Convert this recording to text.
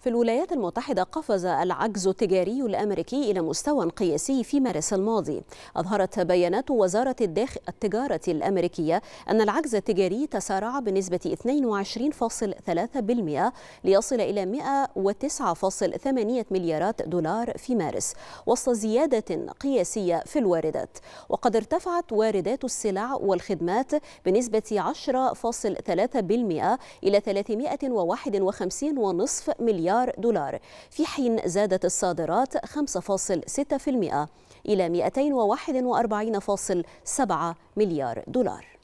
في الولايات المتحدة قفز العجز التجاري الأمريكي إلى مستوى قياسي في مارس الماضي أظهرت بيانات وزارة الداخل التجارة الأمريكية أن العجز التجاري تسارع بنسبة 22.3% ليصل إلى 109.8 مليارات دولار في مارس وسط زيادة قياسية في الواردات وقد ارتفعت واردات السلع والخدمات بنسبة 10.3% إلى 351.5 مليار مليار دولار في حين زادت الصادرات 5.6% إلى 241.7 مليار دولار